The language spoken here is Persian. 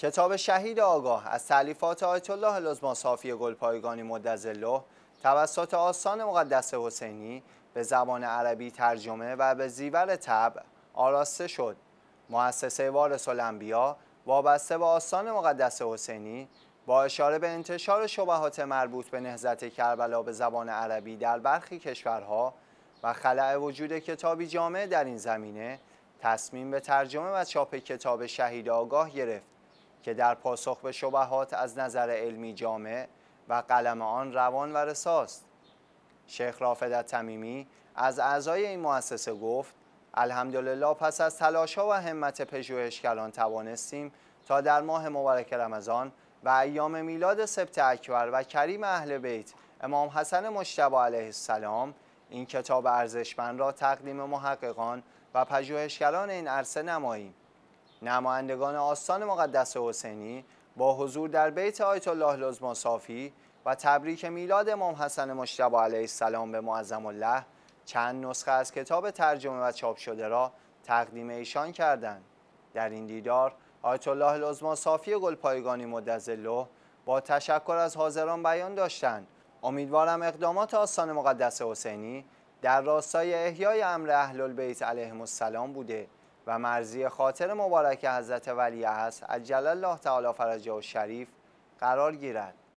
کتاب شهید آگاه از تعلیفات آیت الله لزما صافی گلپایگانی مدزله توسط آسان مقدس حسینی به زبان عربی ترجمه و به زیور طبع آراسته شد مؤسسه وارث الانبیا وابسته به آسان مقدس حسینی با اشاره به انتشار شبهات مربوط به نهزت کربلا به زبان عربی در برخی کشورها و خلع وجود کتابی جامع در این زمینه تصمیم به ترجمه و چاپ کتاب شهید آگاه گرفت که در پاسخ به شبهات از نظر علمی جامع و قلم آن روان و رساست شیخ رافدت تمیمی از اعضای این مؤسسه گفت الحمدلله پس از تلاشها و همت پژوهشگران توانستیم تا در ماه مبارک رمضان و ایام میلاد سبت اکبر و کریم اهل بیت امام حسن مجتبی علیه السلام این کتاب ارزشمند را تقدیم محققان و پژوهشگران این عرصه نماییم نمایندگان آستان مقدس حسینی با حضور در بیت آیت الله لزما صافی و تبریک میلاد امام حسن مشتبا علیه السلام به معظم الله چند نسخه از کتاب ترجمه و چاپ شده را تقدیم ایشان کردند در این دیدار آیت الله لزما صافی گلپایگانی مدزله با تشکر از حاضران بیان داشتند امیدوارم اقدامات آستان مقدس حسینی در راستای احیای امر اهل بیت علیهم السلام بوده و مرزی خاطر مبارک حضرت ولی است عجل الله تعالی فرجه و شریف قرار گیرد